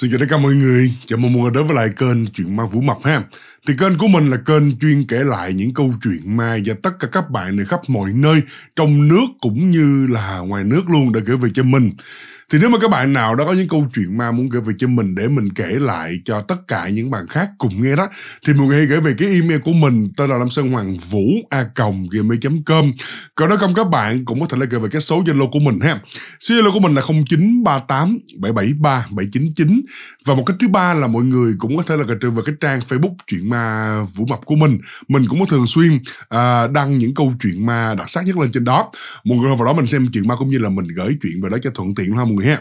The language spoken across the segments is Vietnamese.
Xin chào tất cả mọi người, chào mừng mọi người đến với lại kênh Chuyện Ma Vũ Mập ha. Thì kênh của mình là kênh chuyên kể lại những câu chuyện ma và tất cả các bạn này khắp mọi nơi, trong nước cũng như là ngoài nước luôn đã gửi về cho mình. Thì nếu mà các bạn nào đã có những câu chuyện ma muốn gửi về cho mình để mình kể lại cho tất cả những bạn khác cùng nghe đó, thì mọi người hãy gửi về cái email của mình tên là Lâm Sơn Hoàng Vũ a còng gmail.com. Còn đó không các bạn cũng có thể là gửi về cái số Zalo của mình ha. Số Zalo của mình là 0938 773 799 và một cách thứ ba là mọi người cũng có thể là trừ vào cái trang facebook chuyện ma vũ mập của mình mình cũng có thường xuyên à, đăng những câu chuyện ma đặc sắc nhất lên trên đó một người vào đó mình xem chuyện ma cũng như là mình gửi chuyện vào đó cho thuận tiện ha mọi người ha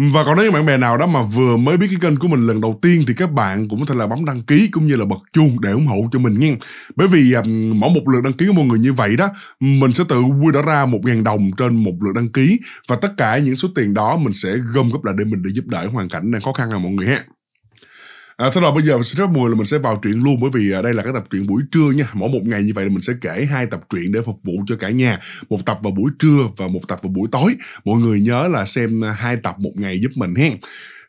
và còn nếu như bạn bè nào đó mà vừa mới biết cái kênh của mình lần đầu tiên thì các bạn cũng có thể là bấm đăng ký cũng như là bật chuông để ủng hộ cho mình nha. Bởi vì um, mỗi một lượt đăng ký của mọi người như vậy đó, mình sẽ tự quy đã ra 1.000 đồng trên một lượt đăng ký và tất cả những số tiền đó mình sẽ gom góp lại để mình để giúp đỡ hoàn cảnh đang khó khăn à mọi người ha. À, thế rồi bây giờ mình sẽ rất 10 là mình sẽ vào truyện luôn bởi vì à, đây là cái tập truyện buổi trưa nha. Mỗi một ngày như vậy là mình sẽ kể hai tập truyện để phục vụ cho cả nhà. Một tập vào buổi trưa và một tập vào buổi tối. Mọi người nhớ là xem à, hai tập một ngày giúp mình hen.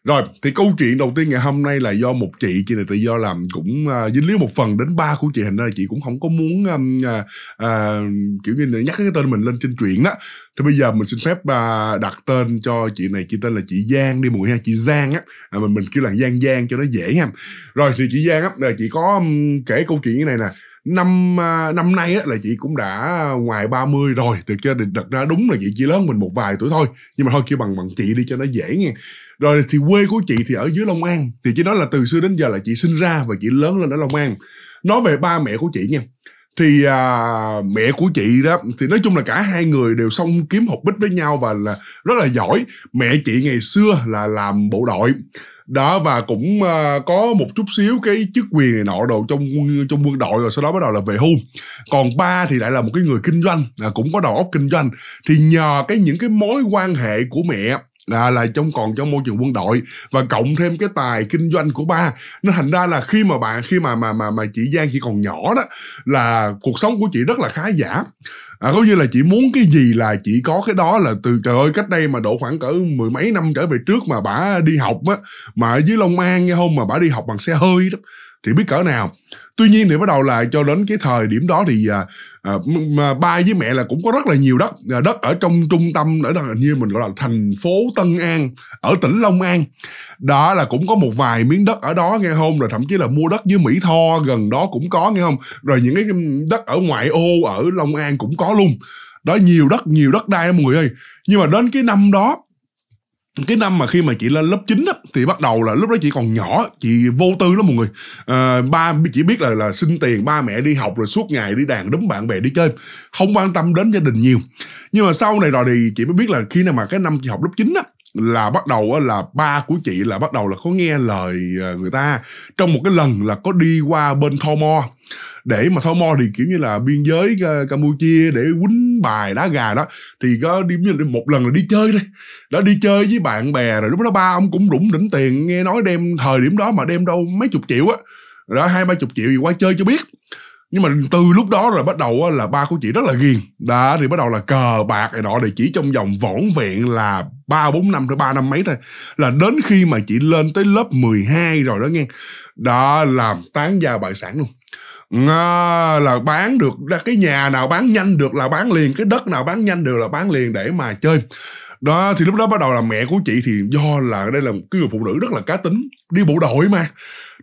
Rồi, thì câu chuyện đầu tiên ngày hôm nay là do một chị, chị này tự do làm cũng uh, dính líu một phần đến ba của chị hình như là chị cũng không có muốn um, uh, uh, kiểu như là nhắc cái tên mình lên trên chuyện đó. Thì bây giờ mình xin phép uh, đặt tên cho chị này, chị tên là chị Giang đi mọi người ha, chị Giang á. À, mình mình kêu là Giang Giang cho nó dễ ha. Rồi thì chị Giang á, chị có um, kể câu chuyện như này nè năm à, năm nay á, là chị cũng đã ngoài 30 rồi thực ra đặt ra đúng là chị chỉ lớn mình một vài tuổi thôi nhưng mà thôi kêu bằng bằng chị đi cho nó dễ nghe rồi thì quê của chị thì ở dưới Long An thì chị nói là từ xưa đến giờ là chị sinh ra và chị lớn lên ở Long An nói về ba mẹ của chị nha thì à, mẹ của chị đó thì nói chung là cả hai người đều xong kiếm học bích với nhau và là rất là giỏi mẹ chị ngày xưa là làm bộ đội đó và cũng uh, có một chút xíu cái chức quyền này nọ đồ trong trong quân đội rồi sau đó bắt đầu là về hưu còn ba thì lại là một cái người kinh doanh à, cũng có đầu óc kinh doanh thì nhờ cái những cái mối quan hệ của mẹ là là trong còn trong môi trường quân đội và cộng thêm cái tài kinh doanh của ba nó thành ra là khi mà bạn khi mà mà mà mà chị Giang chỉ còn nhỏ đó là cuộc sống của chị rất là khá giả à, có như là chị muốn cái gì là chị có cái đó là từ trời ơi cách đây mà độ khoảng cỡ mười mấy năm trở về trước mà bả đi học á mà ở dưới Long An nghe không mà bả đi học bằng xe hơi đó thì biết cỡ nào tuy nhiên thì bắt đầu là cho đến cái thời điểm đó thì à, à, mà ba với mẹ là cũng có rất là nhiều đất à, đất ở trong trung tâm ở đó như mình gọi là thành phố Tân An ở tỉnh Long An đó là cũng có một vài miếng đất ở đó nghe không rồi thậm chí là mua đất dưới Mỹ Tho gần đó cũng có nghe không rồi những cái đất ở ngoại ô ở Long An cũng có luôn đó nhiều đất nhiều đất đai mọi người ơi nhưng mà đến cái năm đó cái năm mà khi mà chị lên lớp 9 á thì bắt đầu là lúc đó chị còn nhỏ chị vô tư lắm mọi người à, ba chỉ biết là là xin tiền ba mẹ đi học rồi suốt ngày đi đàn đúm bạn bè đi chơi không quan tâm đến gia đình nhiều nhưng mà sau này rồi thì chị mới biết là khi nào mà cái năm chị học lớp 9 á là bắt đầu là ba của chị là bắt đầu là có nghe lời ờ, người ta trong một cái lần là có đi qua bên Tho Mo để mà Tho Mo thì kiểu như là biên giới ờ, Campuchia để quấn bài đá gà đó thì có đi một lần là đi chơi đây đó đi chơi với bạn bè rồi lúc đó ba ông cũng rủng đỉnh tiền nghe nói đem thời điểm đó mà đem đâu mấy chục triệu á đó hai ba chục triệu gì qua chơi cho biết nhưng mà từ lúc đó rồi bắt đầu là ba của chị rất là ghiền đã thì bắt đầu là cờ bạc này nọ thì chỉ trong vòng vỏn vẹn là ba bốn năm tới ba năm mấy thôi là đến khi mà chị lên tới lớp 12 rồi đó nghe đã làm tán gia bại sản luôn à, là bán được cái nhà nào bán nhanh được là bán liền cái đất nào bán nhanh được là bán liền để mà chơi đó thì lúc đó bắt đầu là mẹ của chị thì do là đây là một cái người phụ nữ rất là cá tính đi bộ đội mà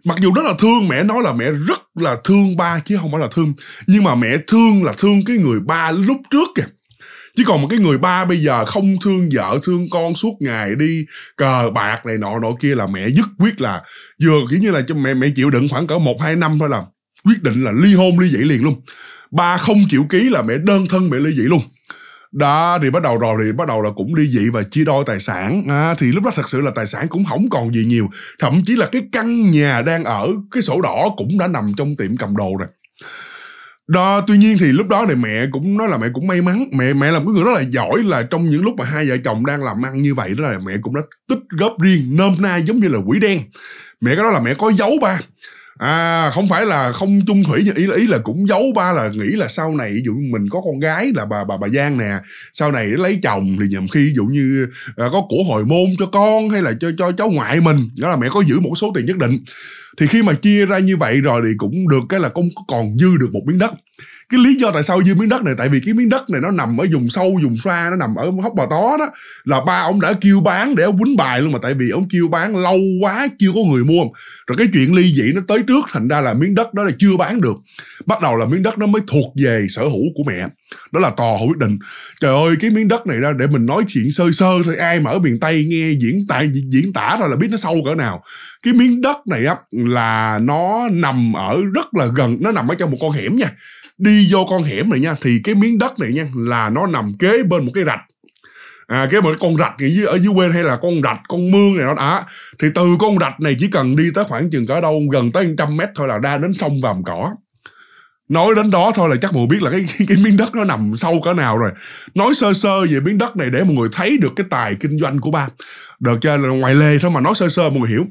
mặc dù rất là thương mẹ nói là mẹ rất là thương ba chứ không phải là thương nhưng mà mẹ thương là thương cái người ba lúc trước kìa chứ còn một cái người ba bây giờ không thương vợ thương con suốt ngày đi cờ bạc này nọ nọ kia là mẹ dứt quyết là vừa kiểu như là cho mẹ mẹ chịu đựng khoảng cỡ một hai năm thôi là quyết định là ly hôn ly dị liền luôn ba không chịu ký là mẹ đơn thân mẹ ly dị luôn đó thì bắt đầu rồi thì bắt đầu là cũng ly dị và chia đôi tài sản à, thì lúc đó thật sự là tài sản cũng không còn gì nhiều thậm chí là cái căn nhà đang ở cái sổ đỏ cũng đã nằm trong tiệm cầm đồ rồi đó tuy nhiên thì lúc đó thì mẹ cũng nói là mẹ cũng may mắn mẹ mẹ là một người rất là giỏi là trong những lúc mà hai vợ chồng đang làm ăn như vậy đó là mẹ cũng đã tích góp riêng nôm na giống như là quỷ đen mẹ cái đó là mẹ có giấu ba à không phải là không chung thủy ý là ý là cũng giấu ba là nghĩ là sau này ví dụ mình có con gái là bà bà bà Giang nè sau này lấy chồng thì nhầm khi ví dụ như à, có của hồi môn cho con hay là cho cho cháu ngoại mình đó là mẹ có giữ một số tiền nhất định thì khi mà chia ra như vậy rồi thì cũng được cái là cũng còn dư được một miếng đất cái lý do tại sao dư miếng đất này tại vì cái miếng đất này nó nằm ở vùng sâu vùng xa nó nằm ở hốc bà tó đó là ba ông đã kêu bán để ông quýnh bài luôn mà tại vì ông kêu bán lâu quá chưa có người mua rồi cái chuyện ly dị nó tới trước thành ra là miếng đất đó là chưa bán được bắt đầu là miếng đất nó mới thuộc về sở hữu của mẹ đó là tò họ quyết định trời ơi cái miếng đất này ra để mình nói chuyện sơ sơ thôi ai mà ở miền tây nghe diễn tả diễn tả rồi là biết nó sâu cỡ nào cái miếng đất này á là nó nằm ở rất là gần nó nằm ở trong một con hẻm nha đi vô con hẻm này nha thì cái miếng đất này nha là nó nằm kế bên một cái rạch à, cái một con rạch ở dưới, ở dưới quê hay là con rạch con mương này nó đã thì từ con rạch này chỉ cần đi tới khoảng chừng cỡ đâu gần tới 100 mét thôi là ra đến sông vàm cỏ nói đến đó thôi là chắc mọi người biết là cái, cái miếng đất nó nằm sâu cỡ nào rồi nói sơ sơ về miếng đất này để mọi người thấy được cái tài kinh doanh của ba được cho là ngoài lề thôi mà nói sơ sơ mọi người hiểu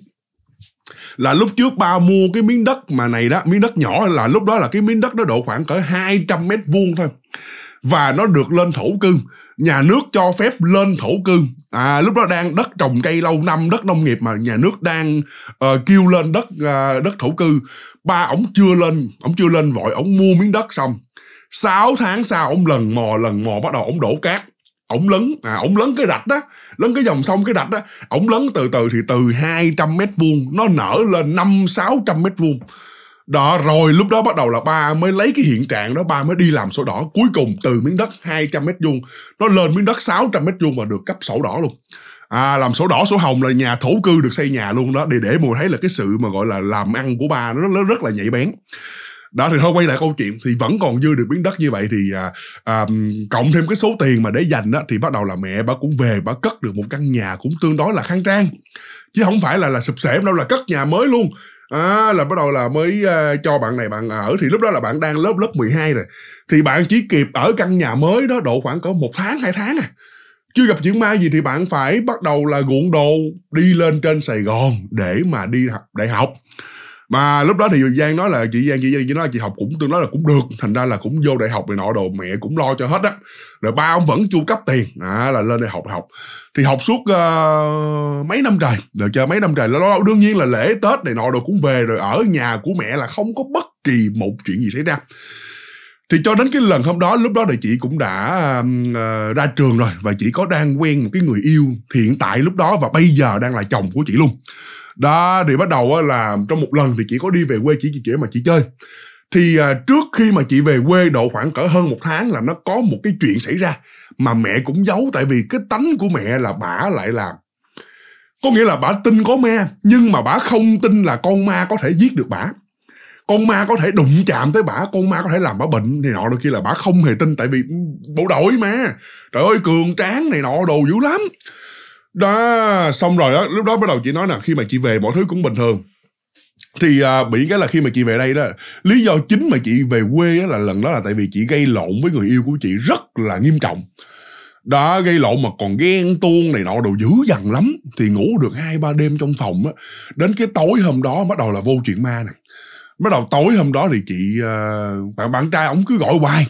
là lúc trước ba mua cái miếng đất mà này đó miếng đất nhỏ là lúc đó là cái miếng đất nó độ khoảng cỡ 200 mét vuông thôi và nó được lên thổ cư nhà nước cho phép lên thổ cư à lúc đó đang đất trồng cây lâu năm đất nông nghiệp mà nhà nước đang uh, kêu lên đất uh, đất thổ cư ba ổng chưa lên ổng chưa lên vội ổng mua miếng đất xong 6 tháng sau ổng lần mò lần mò bắt đầu ổng đổ cát ổng lấn à ổng lấn cái rạch đó lấn cái dòng sông cái rạch đó ổng lấn từ từ thì từ 200 mét vuông nó nở lên năm sáu trăm mét vuông đó rồi lúc đó bắt đầu là ba mới lấy cái hiện trạng đó ba mới đi làm sổ đỏ cuối cùng từ miếng đất 200 mét vuông nó lên miếng đất 600 mét vuông và được cấp sổ đỏ luôn à, làm sổ đỏ sổ hồng là nhà thổ cư được xây nhà luôn đó để để mà thấy là cái sự mà gọi là làm ăn của ba nó, nó rất là nhạy bén đó thì thôi quay lại câu chuyện thì vẫn còn dư được miếng đất như vậy thì à, à, cộng thêm cái số tiền mà để dành đó thì bắt đầu là mẹ bà cũng về bà cất được một căn nhà cũng tương đối là khang trang chứ không phải là là sụp sệ đâu là cất nhà mới luôn à, là bắt đầu là mới uh, cho bạn này bạn ở thì lúc đó là bạn đang lớp lớp 12 rồi thì bạn chỉ kịp ở căn nhà mới đó độ khoảng có một tháng hai tháng à chưa gặp chuyện ma gì thì bạn phải bắt đầu là guộn đồ đi lên trên Sài Gòn để mà đi học đại học mà lúc đó thì Giang nói là chị Giang chị Giang chị nói là chị học cũng tương đối là cũng được thành ra là cũng vô đại học này nọ đồ mẹ cũng lo cho hết á rồi ba ông vẫn chu cấp tiền à, là lên đại học học thì học suốt uh, mấy năm trời rồi chơi mấy năm trời nó đương nhiên là lễ Tết này nọ đồ cũng về rồi ở nhà của mẹ là không có bất kỳ một chuyện gì xảy ra thì cho đến cái lần hôm đó lúc đó thì chị cũng đã uh, ra trường rồi và chị có đang quen một cái người yêu hiện tại lúc đó và bây giờ đang là chồng của chị luôn đó thì bắt đầu là trong một lần thì chị có đi về quê chị chị kiểu mà chị chơi thì à, trước khi mà chị về quê độ khoảng cỡ hơn một tháng là nó có một cái chuyện xảy ra mà mẹ cũng giấu tại vì cái tánh của mẹ là bả lại là có nghĩa là bả tin có ma nhưng mà bả không tin là con ma có thể giết được bả con ma có thể đụng chạm tới bả con ma có thể làm bả bệnh này nọ đôi khi là bả không hề tin tại vì bộ đội mà trời ơi cường tráng này nọ đồ dữ lắm đó xong rồi đó lúc đó bắt đầu chị nói là khi mà chị về mọi thứ cũng bình thường thì à, bị cái là khi mà chị về đây đó lý do chính mà chị về quê đó là lần đó là tại vì chị gây lộn với người yêu của chị rất là nghiêm trọng đã gây lộn mà còn ghen tuông này nọ đồ dữ dằn lắm thì ngủ được hai ba đêm trong phòng á đến cái tối hôm đó bắt đầu là vô chuyện ma này bắt đầu tối hôm đó thì chị ờ, bạn bạn trai ổng cứ gọi hoài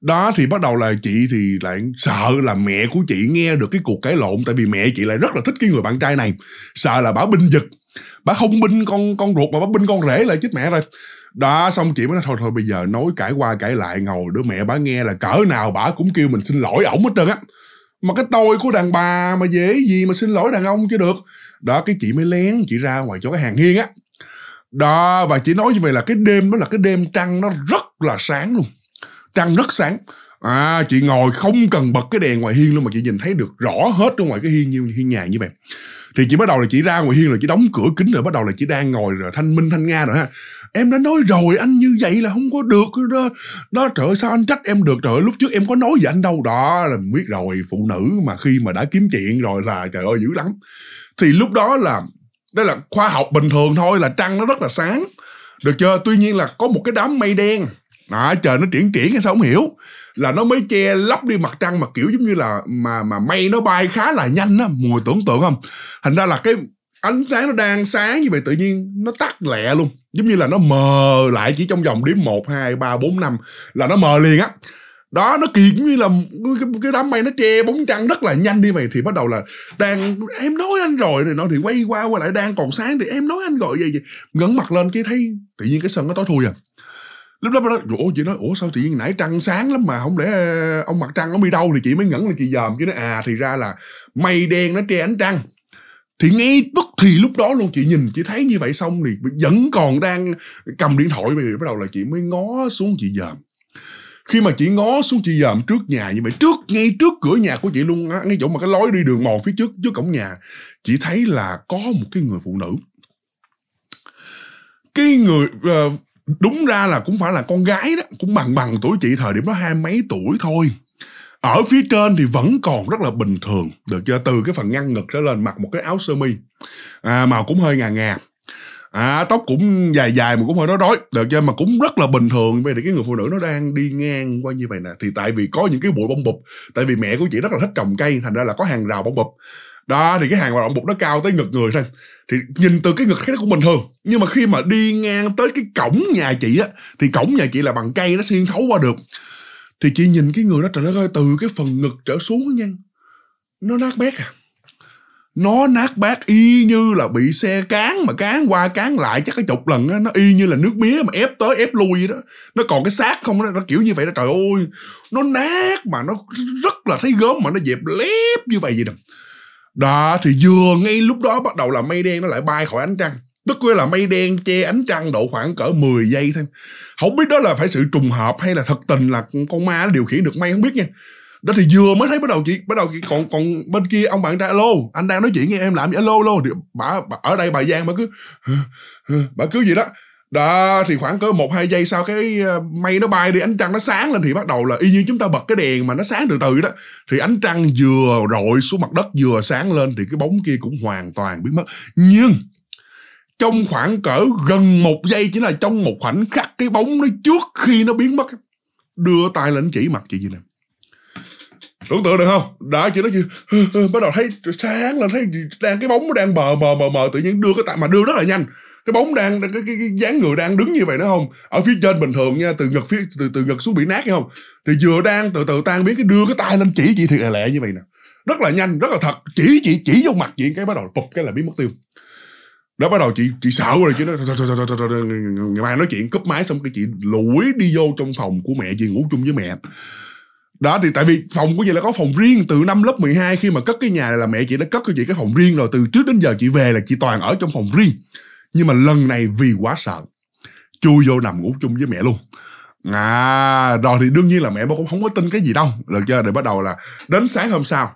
đó thì bắt đầu là chị thì lại sợ là mẹ của chị nghe được cái cuộc cãi lộn tại vì mẹ chị lại rất là thích cái người bạn trai này sợ là bả binh giật bả không binh con con ruột mà bả binh con rể lại chết mẹ rồi đó xong chị mới nói thôi thôi bây giờ nói cãi qua cãi lại ngồi đứa mẹ bả nghe là cỡ nào bả cũng kêu mình xin lỗi ổng hết trơn á mà cái tôi của đàn bà mà dễ gì mà xin lỗi đàn ông chứ được đó cái chị mới lén chị ra ngoài chỗ cái hàng hiên á đó và chỉ nói như vậy là cái đêm đó là cái đêm trăng nó rất là sáng luôn trăng rất sáng à chị ngồi không cần bật cái đèn ngoài hiên luôn mà chị nhìn thấy được rõ hết ở ngoài cái hiên như hiên nhà như vậy thì chị bắt đầu là chị ra ngoài hiên rồi chị đóng cửa kính rồi bắt đầu là chị đang ngồi rồi thanh minh thanh nga rồi ha em đã nói rồi anh như vậy là không có được đó đó trời ơi sao anh trách em được trời ơi lúc trước em có nói với anh đâu đó là biết rồi phụ nữ mà khi mà đã kiếm chuyện rồi là trời ơi dữ lắm thì lúc đó là đó là khoa học bình thường thôi là trăng nó rất là sáng được chưa tuy nhiên là có một cái đám mây đen đó, trời nó triển triển hay sao không hiểu là nó mới che lấp đi mặt trăng mà kiểu giống như là mà mà mây nó bay khá là nhanh á mùi tưởng tượng không thành ra là cái ánh sáng nó đang sáng như vậy tự nhiên nó tắt lẹ luôn giống như là nó mờ lại chỉ trong vòng điểm một hai ba bốn năm là nó mờ liền á đó nó kiện như là cái, đám mây nó che bóng trăng rất là nhanh đi mày thì bắt đầu là đang em nói anh rồi này nó thì quay qua qua lại đang còn sáng thì em nói anh gọi vậy vậy ngẩng mặt lên cái thấy tự nhiên cái sân nó tối thui à lúc đó nó ủa chị nói ủa sao tự nhiên nãy trăng sáng lắm mà không lẽ ờ, ông mặt trăng ông đi đâu thì chị mới ngẩn là chị dòm chứ nó à thì ra là mây đen nó che ánh trăng thì ngay tức thì lúc đó luôn chị nhìn chị thấy như vậy xong thì vẫn còn đang cầm điện thoại thì bắt đầu là chị mới ngó xuống chị dòm khi mà chị ngó xuống chị dòm trước nhà như vậy trước ngay trước cửa nhà của chị luôn á ngay chỗ mà cái lối đi đường mòn phía trước trước cổng nhà chị thấy là có một cái người phụ nữ cái người ờ, đúng ra là cũng phải là con gái đó cũng bằng bằng tuổi chị thời điểm đó hai mấy tuổi thôi ở phía trên thì vẫn còn rất là bình thường được chưa từ cái phần ngăn ngực trở lên mặc một cái áo sơ mi à, màu cũng hơi ngà ngà à tóc cũng dài dài mà cũng hơi nói đói được chưa mà cũng rất là bình thường về cái người phụ nữ nó đang đi ngang qua như vậy nè thì tại vì có những cái bụi bông bụp tại vì mẹ của chị rất là thích trồng cây thành ra là có hàng rào bông bụp đó thì cái hàng rào bông bụp nó cao tới ngực người thôi thì nhìn từ cái ngực thấy nó cũng bình thường nhưng mà khi mà đi ngang tới cái cổng nhà chị á thì cổng nhà chị là bằng cây nó xuyên thấu qua được thì chị nhìn cái người đó trời đất ơi từ cái phần ngực trở xuống á nhanh nó nát bét à nó nát bát y như là bị xe cán mà cán qua cán lại chắc cái chục lần á nó y như là nước mía mà ép tới ép lui vậy đó nó còn cái xác không đó, nó kiểu như vậy đó trời ơi nó nát mà nó rất là thấy gớm mà nó dẹp lép như vậy vậy đó đó thì vừa ngay lúc đó bắt đầu là mây đen nó lại bay khỏi ánh trăng tức là mây đen che ánh trăng độ khoảng cỡ 10 giây thôi không biết đó là phải sự trùng hợp hay là thật tình là con ma nó điều khiển được mây không biết nha đó thì vừa mới thấy bắt đầu chị bắt đầu chị còn còn bên kia ông bạn trai alo anh đang nói chuyện nghe em làm gì alo alo thì bà, bà ở đây bà giang bà cứ bà cứ gì đó đó thì khoảng cỡ một hai giây sau cái ờ, mây nó bay đi ánh trăng nó sáng lên thì bắt đầu là y như chúng ta bật cái đèn mà nó sáng từ từ đó thì ánh trăng vừa rọi xuống mặt đất vừa sáng lên thì cái bóng kia cũng hoàn toàn biến mất nhưng trong khoảng cỡ gần một giây chỉ là trong một khoảnh khắc cái bóng nó trước khi nó biến mất đưa tay lên chỉ mặt chị gì nè tưởng tượng được không đã chị nói chuyện bắt đầu thấy sáng là thấy đang cái bóng nó đang bờ mờ mờ mờ tự nhiên đưa cái tay mà đưa rất là nhanh cái bóng đang cái, cái, cái dáng người đang đứng như vậy đó không ở phía trên bình thường nha từ ngực phía từ từ ngực xuống bị nát hay không thì vừa đang từ từ tan biến cái đưa cái tay lên chỉ chị thiệt là lẹ như vậy nè rất là nhanh rất là thật chỉ chị chỉ vô mặt chị cái bắt đầu phục cái là biến mất tiêu đó bắt đầu chị chị sợ rồi chị nói ngày mai nói chuyện cúp máy xong cái chị lủi đi vô trong phòng của mẹ chị ngủ chung với mẹ đó thì tại vì phòng của chị là có phòng riêng từ năm lớp 12 khi mà cất cái nhà này là mẹ chị đã cất cho chị cái phòng riêng rồi từ trước đến giờ chị về là chị toàn ở trong phòng riêng nhưng mà lần này vì quá sợ chui vô nằm ngủ chung với mẹ luôn à rồi thì đương nhiên là mẹ bố cũng không có tin cái gì đâu được chơi để bắt đầu là đến sáng hôm sau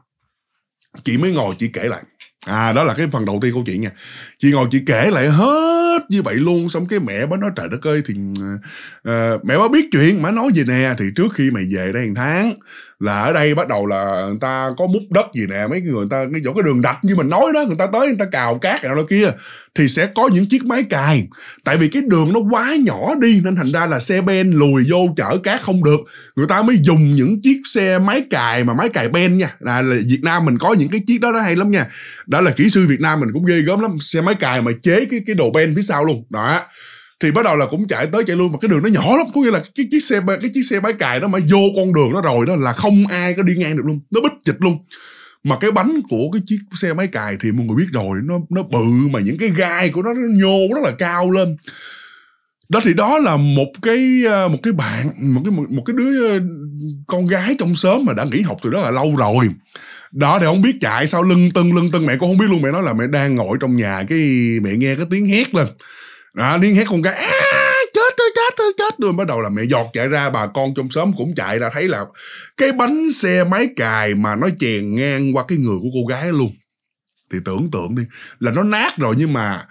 chị mới ngồi chị kể lại À đó là cái phần đầu tiên câu chuyện nha Chị ngồi chị kể lại hết như vậy luôn Xong cái mẹ bá nói trời đất ơi thì uh, Mẹ bá biết chuyện mà nói gì nè Thì trước khi mày về đây một tháng là ở đây bắt đầu là người ta có bút đất gì nè mấy người người ta cái chỗ cái đường đạch như mình nói đó người ta tới người ta cào cát nào đó kia thì sẽ có những chiếc máy cài tại vì cái đường nó quá nhỏ đi nên thành ra là xe ben lùi vô chở cát không được người ta mới dùng những chiếc xe máy cài mà máy cài ben nha là, là Việt Nam mình có những cái chiếc đó đó hay lắm nha đó là kỹ sư Việt Nam mình cũng ghê gớm lắm xe máy cài mà chế cái cái đồ ben phía sau luôn đó thì bắt đầu là cũng chạy tới chạy luôn mà cái đường nó nhỏ lắm có nghĩa là cái chiếc xe cái chiếc xe bãi cài đó mà vô con đường đó rồi đó là không ai có đi ngang được luôn nó bít chịch luôn mà cái bánh của cái chiếc xe máy cài thì mọi người biết rồi nó nó bự mà những cái gai của nó nó nhô rất là cao lên đó thì đó là một cái ờ, một cái bạn một cái một cái đứa ờ, con gái trong xóm mà đã nghỉ học từ đó là lâu rồi đó thì không biết chạy sao lưng tưng lưng tưng mẹ cũng không biết luôn mẹ nói là mẹ đang ngồi trong nhà cái mẹ nghe cái tiếng hét lên đó, liên hết con gái à, chết tôi chết tôi chết rồi bắt đầu là mẹ giọt chạy ra bà con trong xóm cũng chạy ra thấy là cái bánh xe máy cài mà nó chèn ngang qua cái người của cô gái luôn thì tưởng tượng đi là nó nát rồi nhưng mà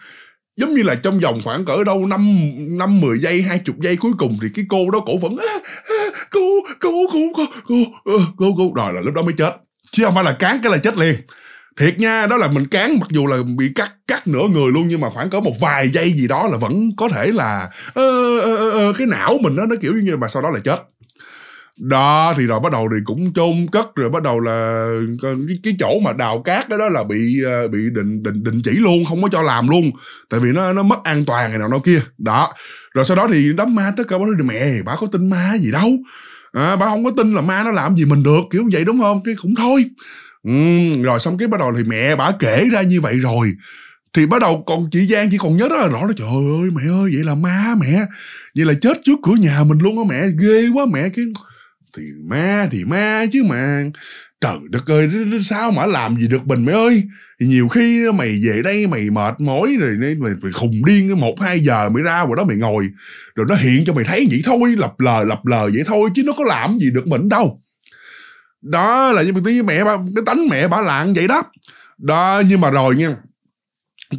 giống như là trong vòng khoảng cỡ đâu năm năm mười giây hai chục giây cuối cùng thì cái cô đó cổ vẫn à, à, cô cô cô cô cô ờ, cô cô đòi là lúc đó mới chết chứ không phải là cán cái là chết liền thiệt nha đó là mình cán mặc dù là bị cắt cắt nửa người luôn nhưng mà khoảng cỡ một vài giây gì đó là vẫn có thể là ơ, ơ, ơ, cái não mình nó nó kiểu như mà sau đó là chết đó thì rồi bắt đầu thì cũng chôn cất rồi bắt đầu là cái, cái chỗ mà đào cát đó, đó là bị ờ, bị định định định chỉ luôn không có cho làm luôn tại vì nó nó mất an toàn ngày nào nó kia đó rồi sau đó thì đám ma tất cả bác nói mẹ bà có tin ma gì đâu à, bà không có tin là ma nó làm gì mình được kiểu vậy đúng không cái cũng thôi rồi xong cái bắt đầu thì mẹ bà kể ra như vậy rồi thì bắt đầu còn chị Giang chỉ còn nhớ rất là rõ đó trời ơi mẹ ơi vậy là má mẹ vậy là chết trước cửa nhà mình luôn á mẹ ghê quá mẹ cái thì ma thì ma chứ mà trời đất ơi sao mà làm gì được mình mẹ ơi thì nhiều khi mày về đây mày mệt mỏi rồi mày, mày khùng điên một hai giờ mày ra rồi đó mày ngồi rồi nó hiện cho mày thấy vậy thôi lập lờ lập lờ vậy thôi chứ nó có làm gì được mình đâu đó là nhưng tí mẹ bà, cái tánh mẹ bà lạng vậy đó đó nhưng mà rồi nha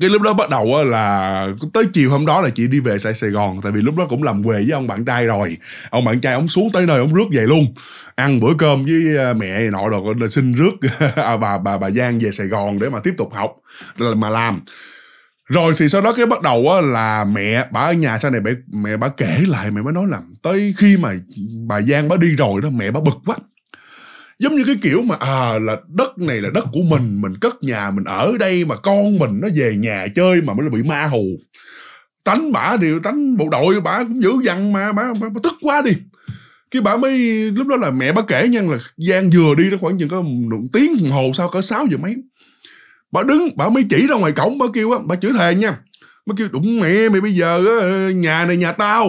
cái lúc đó bắt đầu là tới chiều hôm đó là chị đi về Sài Gòn tại vì lúc đó cũng làm quề với ông bạn trai rồi ông bạn trai ông xuống tới nơi ông rước về luôn ăn bữa cơm với à, mẹ nội rồi xin rước à, bà bà bà Giang về Sài Gòn để mà tiếp tục học mà làm rồi thì sau đó cái bắt đầu á, là mẹ bà ở nhà sau này mẹ mẹ bà kể lại mẹ mới nói là tới khi mà bà Giang bà đi rồi đó mẹ bà bực quá giống như cái kiểu mà à là đất này là đất của mình mình cất nhà mình ở đây mà con mình nó về nhà chơi mà mới bị ma hù tánh bả điều tánh bộ đội bả cũng dữ dằn mà bả, bả, bả tức quá đi cái bả mới lúc đó là mẹ bả kể nha là Giang vừa đi đó khoảng chừng có một tiếng đồng hồ sau cỡ 6 giờ mấy bả đứng bả mới chỉ ra ngoài cổng bả kêu á bả chửi thề nha bả kêu đụng mẹ mày bây giờ nhà này nhà tao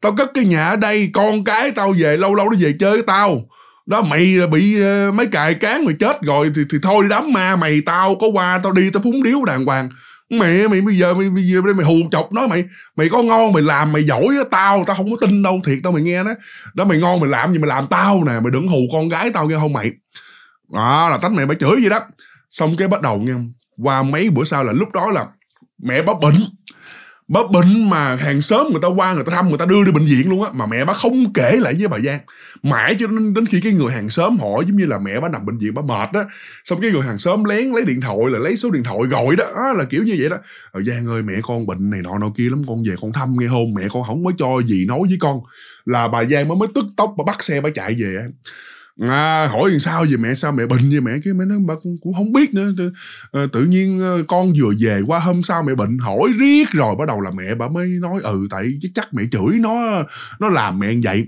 tao cất cái nhà ở đây con cái tao về lâu lâu nó về chơi với tao đó mày ờ, bị ờ, mấy cài cán mày chết rồi thì thì thôi đi đám ma mày tao có qua tao đi tao phúng điếu đàng hoàng mẹ mày bây giờ mày bây giờ mày hù chọc nó mày mày có ngon mày làm mày giỏi á tao tao không có tin đâu thiệt tao mày nghe đó đó mày ngon mày làm gì mày làm tao nè mày đừng hù con gái tao nghe không mày đó là tánh mẹ mày chửi vậy đó xong cái bắt đầu nha qua mấy bữa sau là lúc đó là mẹ bà bệnh bà bệnh mà hàng xóm người ta qua người ta thăm người ta đưa đi bệnh viện luôn á mà mẹ bà không kể lại với bà giang mãi cho đến, đến khi cái người hàng xóm hỏi giống như là mẹ bà nằm bệnh viện bà mệt đó xong cái người hàng xóm lén lấy điện thoại là lấy số điện thoại gọi đó à, là kiểu như vậy đó ờ, giang ơi mẹ con bệnh này nọ nọ kia lắm con về con thăm nghe hôm mẹ con không có cho gì nói với con là bà giang mới mới tức tốc bà bắt xe bà chạy về à, hỏi làm sao về mẹ sao mẹ bệnh vậy mẹ cái mẹ nói bà cũng không biết nữa à, tự nhiên ờ, con vừa về qua hôm sau mẹ bệnh hỏi riết rồi bắt đầu là mẹ bà mới nói ừ tại chắc chắc mẹ chửi nó nó làm mẹ vậy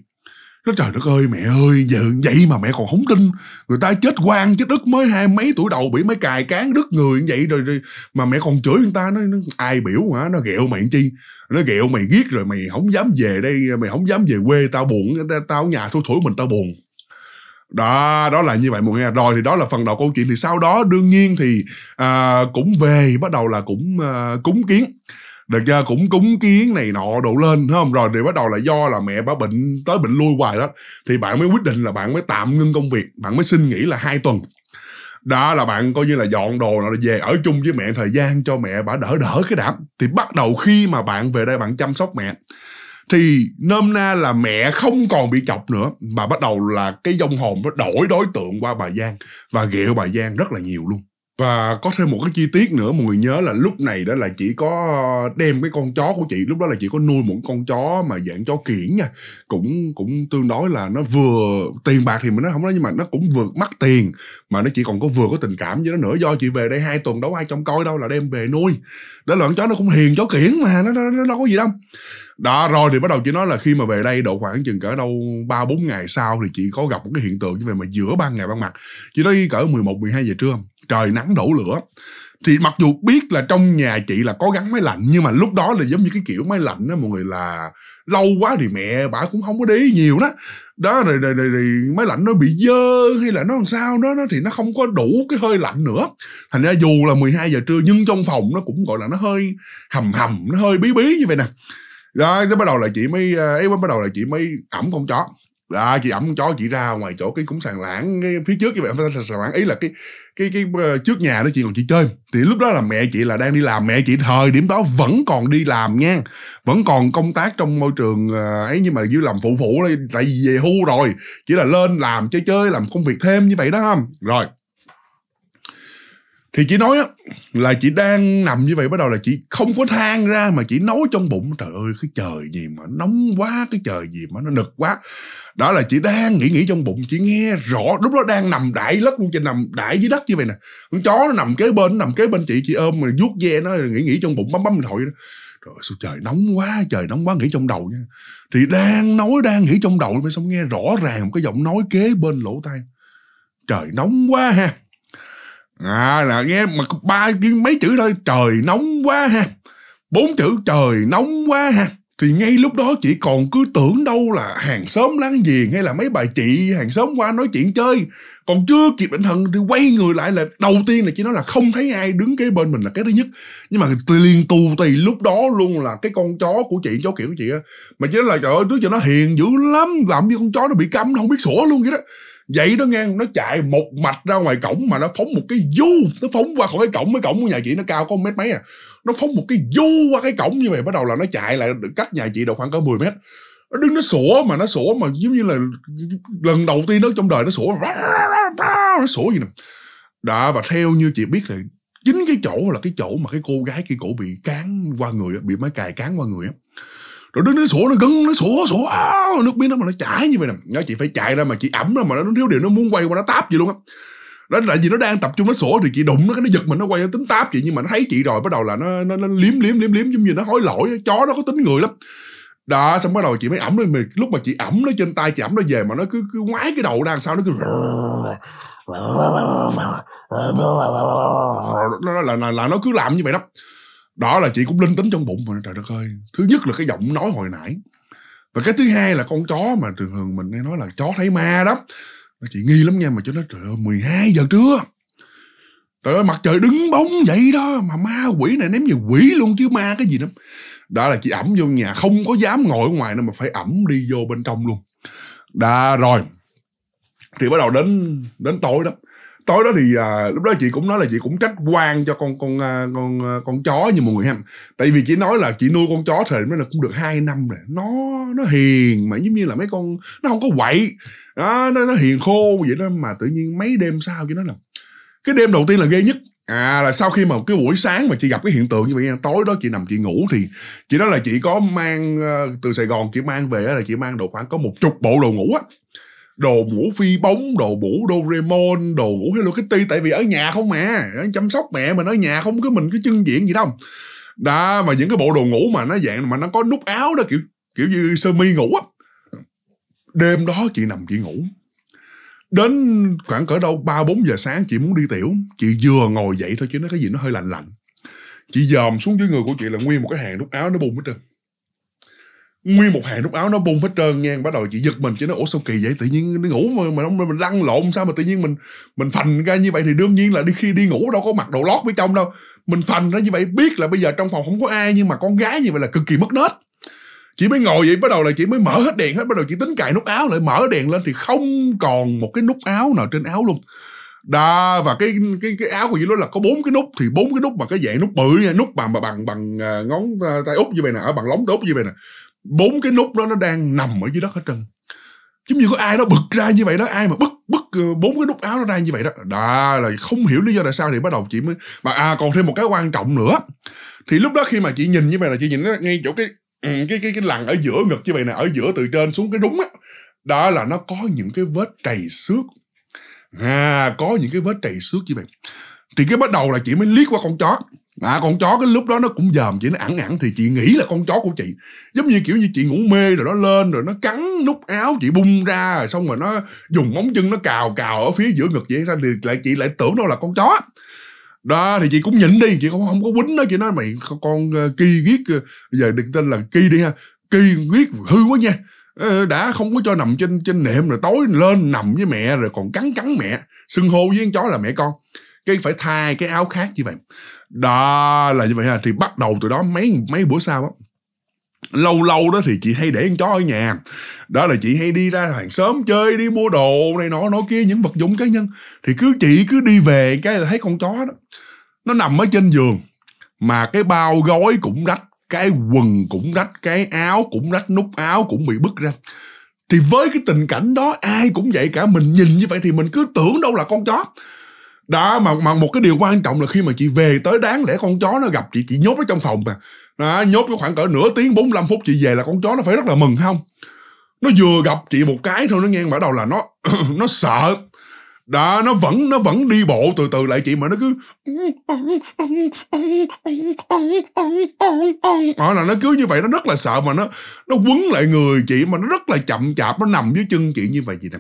nó trời đất ơi mẹ ơi giờ vậy mà mẹ còn không tin người ta chết quan chết đức mới hai mấy tuổi đầu bị mấy cài cán đứt người như vậy rồi, rồi mà mẹ còn chửi người ta nó, nó ai biểu hả nó ghẹo mày chi nó ghẹo mày giết rồi mày không dám về đây mày không dám về quê tao buồn tao ở nhà thôi thổi mình tao buồn đó đó là như vậy mọi người rồi thì đó là phần đầu câu chuyện thì sau đó đương nhiên thì à, cũng về bắt đầu là cũng à, cúng kiến được chưa cũng cúng kiến này nọ đổ lên không rồi thì bắt đầu là do là mẹ bà bệnh tới bệnh lui hoài đó thì bạn mới quyết định là bạn mới tạm ngưng công việc bạn mới xin nghỉ là hai tuần đó là bạn coi như là dọn đồ rồi về ở chung với mẹ thời gian cho mẹ bà đỡ đỡ cái đảm thì bắt đầu khi mà bạn về đây bạn chăm sóc mẹ thì nôm na là mẹ không còn bị chọc nữa mà bắt đầu là cái dông hồn nó đổi đối tượng qua bà Giang và ghẹo bà Giang rất là nhiều luôn và có thêm một cái chi tiết nữa mọi người nhớ là lúc này đó là chỉ có đem cái con chó của chị lúc đó là chỉ có nuôi một con chó mà dạng chó kiển nha cũng cũng tương đối là nó vừa tiền bạc thì mình nó không nói nhưng mà nó cũng vượt mắc tiền mà nó chỉ còn có vừa có tình cảm với nó nữa do chị về đây hai tuần đâu ai trông coi đâu là đem về nuôi đó là con chó nó cũng hiền chó kiển mà nó nó, nó đâu có gì đâu đó rồi thì bắt đầu chị nói là khi mà về đây độ khoảng chừng cỡ đâu ba bốn ngày sau thì chị có gặp một cái hiện tượng như vậy mà giữa ban ngày ban mặt chị nói cỡ 11 12 giờ trưa trời nắng đổ lửa thì mặc dù biết là trong nhà chị là có gắn máy lạnh nhưng mà lúc đó là giống như cái kiểu máy lạnh đó mọi người là lâu quá thì mẹ bà cũng không có để ý nhiều đó đó rồi rồi rồi, rồi máy lạnh nó bị dơ hay là nó làm sao đó nó thì nó không có đủ cái hơi lạnh nữa thành ra dù là 12 giờ trưa nhưng trong phòng nó cũng gọi là nó hơi hầm hầm nó hơi bí bí như vậy nè đó tới bắt đầu là chị mới ờ, ấy bắt đầu là chị mới ẩm con chó là chị ẩm chó chị ra ngoài chỗ cái cũng sàn lãng cái phía trước như vậy sàn lãng ý là cái cái cái ờ, trước nhà đó chị còn chị chơi thì lúc đó là mẹ chị là đang đi làm mẹ chị thời điểm đó vẫn còn đi làm nha vẫn còn công tác trong môi trường ờ, ấy nhưng mà dưới làm phụ phụ tại vì về hưu rồi chỉ là lên làm chơi chơi làm công việc thêm như vậy đó không rồi thì chị nói á là chị đang nằm như vậy bắt đầu là chị không có than ra mà chị nói trong bụng trời ơi cái trời gì mà nóng quá cái trời gì mà nó nực quá đó là chị đang nghĩ nghĩ trong bụng chị nghe rõ lúc đó đang nằm đại lất luôn chị nằm đại dưới đất như vậy nè con chó nó nằm kế bên nằm kế bên chị chị ôm mà vuốt ve nó nghĩ nghĩ trong bụng bấm bấm điện thoại đó trời sao trời nóng quá trời nóng quá nghĩ trong đầu nha thì đang nói đang nghĩ trong đầu phải xong nghe rõ ràng một cái giọng nói kế bên lỗ tai trời nóng quá ha à là nghe mà ba mấy chữ thôi trời nóng quá ha bốn chữ trời nóng quá ha thì ngay lúc đó chỉ còn cứ tưởng đâu là hàng xóm láng giềng hay là mấy bà chị hàng xóm qua nói chuyện chơi còn chưa kịp định thần thì quay người lại là đầu tiên là chỉ nói là không thấy ai đứng kế bên mình là cái thứ nhất nhưng mà liền tù tì lúc đó luôn là cái con chó của chị chó kiểu của chị á mà chỉ nói là trời ơi đứa cho nó hiền dữ lắm làm như con chó nó bị câm nó không biết sủa luôn vậy đó vậy đó nghe nó chạy một mạch ra ngoài cổng mà nó phóng một cái du nó phóng qua khỏi cái cổng cái cổng của nhà chị nó cao có mét mấy à nó phóng một cái du qua cái cổng như vậy bắt đầu là nó chạy lại cách nhà chị được khoảng có 10 mét nó đứng nó sủa mà nó sủa mà giống như là lần đầu tiên nó trong đời nó sủa nó sủa gì nè đó và theo như chị biết là chính cái chỗ là cái chỗ mà cái cô gái kia cổ bị cán qua người bị máy cài cán qua người á rồi đứa nó sủa nó gấn nó sủa sủa áo, nước miếng nó mà nó chảy như vậy nè nó chị phải chạy ra mà chị ẩm ra mà nó thiếu điều nó muốn quay qua nó táp gì luôn á đó là vì nó đang tập trung nó sủa thì chị đụng nó cái nó giật mình nó quay nó tính táp chị nhưng mà nó thấy chị rồi bắt đầu là nó nó, nó liếm liếm liếm liếm giống như nó hối lỗi chó nó có tính người lắm đó xong bắt đầu chị mới ẩm lên mình lúc mà chị ẩm nó trên tay chị ẩm nó về mà nó cứ, cứ ngoái cái đầu đang sao nó cứ là, là, là, là nó cứ làm như vậy đó đó là chị cũng linh tính trong bụng mà trời đất ơi thứ nhất là cái giọng nói hồi nãy và cái thứ hai là con chó mà thường thường mình nghe nói là chó thấy ma đó nó chị nghi lắm nha mà cho nó trời ơi 12 giờ trưa trời ơi mặt trời đứng bóng vậy đó mà ma quỷ này ném gì quỷ luôn chứ ma cái gì lắm đó là chị ẩm vô nhà không có dám ngồi ở ngoài nữa mà phải ẩm đi vô bên trong luôn đã rồi thì bắt đầu đến đến tối đó tối đó thì à, lúc đó chị cũng nói là chị cũng trách quan cho con con à, con à, con, chó như mọi người ha tại vì chị nói là chị nuôi con chó thời đó là cũng được 2 năm rồi nó nó hiền mà giống như là mấy con nó không có quậy đó, nó, nó hiền khô vậy đó mà tự nhiên mấy đêm sau cho nó là cái đêm đầu tiên là ghê nhất à là sau khi mà cái buổi sáng mà chị gặp cái hiện tượng như vậy tối đó chị nằm chị ngủ thì chị nói là chị có mang à, từ sài gòn chị mang về là chị mang đồ khoảng có một chục bộ đồ ngủ á đồ mũ phi bóng đồ mũ Doraemon đồ mũ Hello Kitty tại vì ở nhà không mẹ, chăm sóc mẹ mình ở nhà không có mình cái chân diện gì đâu đó mà những cái bộ đồ ngủ mà nó dạng mà nó có nút áo đó kiểu kiểu như sơ mi ngủ á đêm đó chị nằm chị ngủ đến khoảng cỡ đâu ba bốn giờ sáng chị muốn đi tiểu chị vừa ngồi dậy thôi chứ nó cái gì nó hơi lạnh lạnh chị dòm xuống dưới người của chị là nguyên một cái hàng nút áo nó bung hết trơn nguyên một hàng nút áo nó bung hết trơn nha bắt đầu chị giật mình chứ nó ủa sao kỳ vậy tự nhiên đi ngủ mà mà mình lăn lộn sao mà tự nhiên mình mình phành ra như vậy thì đương nhiên là đi khi đi ngủ đâu có mặc đồ lót bên trong đâu mình phành ra như vậy biết là bây giờ trong phòng không có ai nhưng mà con gái như vậy là cực kỳ mất nết chị mới ngồi vậy bắt đầu là chị mới mở hết đèn hết bắt đầu chị tính cài nút áo lại mở đèn lên thì không còn một cái nút áo nào trên áo luôn đó và cái cái cái áo của chị đó là có bốn cái nút thì bốn cái nút mà cái dạng nút bự nha nút bằng bằng bằng à, ngón à, tay út như vậy nè ở bằng lóng tay út như vậy nè bốn cái nút đó nó đang nằm ở dưới đất hết trơn giống như có ai nó bực ra như vậy đó ai mà bức bức ờ, bốn cái nút áo nó ra như vậy đó đó là không hiểu lý do tại sao thì bắt đầu chị mới mà à còn thêm một cái quan trọng nữa thì lúc đó khi mà chị nhìn như vậy là chị nhìn nó ngay chỗ cái ừ, cái cái cái lằn ở giữa ngực như vậy nè ở giữa từ trên xuống cái rúng á đó. đó là nó có những cái vết trầy xước à có những cái vết trầy xước như vậy thì cái bắt đầu là chị mới liếc qua con chó À con chó cái lúc đó nó cũng dòm chị nó ẳng ẳng thì chị nghĩ là con chó của chị. Giống như kiểu như chị ngủ mê rồi nó lên rồi nó cắn nút áo chị bung ra rồi xong rồi nó dùng móng chân nó cào cào ở phía giữa ngực vậy sao thì lại chị lại tưởng đâu là con chó. Đó thì chị cũng nhịn đi, chị không không có quýnh nó chị nói mày con uh, Ki giết giờ được tên là Ki đi ha. Ki giết hư quá nha ờ, đã không có cho nằm trên trên nệm rồi tối lên nằm với mẹ rồi còn cắn cắn mẹ xưng hô với con chó là mẹ con cái phải thay cái áo khác như vậy đó là như vậy ha thì bắt đầu từ đó mấy mấy bữa sau á lâu lâu đó thì chị hay để con chó ở nhà đó là chị hay đi ra hàng sớm chơi đi mua đồ này nọ nó kia những vật dụng cá nhân thì cứ chị cứ đi về cái là thấy con chó đó nó nằm ở trên giường mà cái bao gói cũng rách cái quần cũng rách cái áo cũng rách nút áo cũng bị bứt ra thì với cái tình cảnh đó ai cũng vậy cả mình nhìn như vậy thì mình cứ tưởng đâu là con chó đó mà, mà một cái điều quan trọng là khi mà chị về tới đáng lẽ con chó nó gặp chị chị nhốt nó trong phòng mà đó, nhốt cái khoảng cỡ nửa tiếng 45 phút chị về là con chó nó phải rất là mừng không nó vừa gặp chị một cái thôi nó nghe bắt đầu là nó nó sợ đó nó vẫn nó vẫn đi bộ từ từ lại chị mà nó cứ đó là nó cứ như vậy nó rất là sợ mà nó nó quấn lại người chị mà nó rất là chậm chạp nó nằm dưới chân chị như vậy chị nè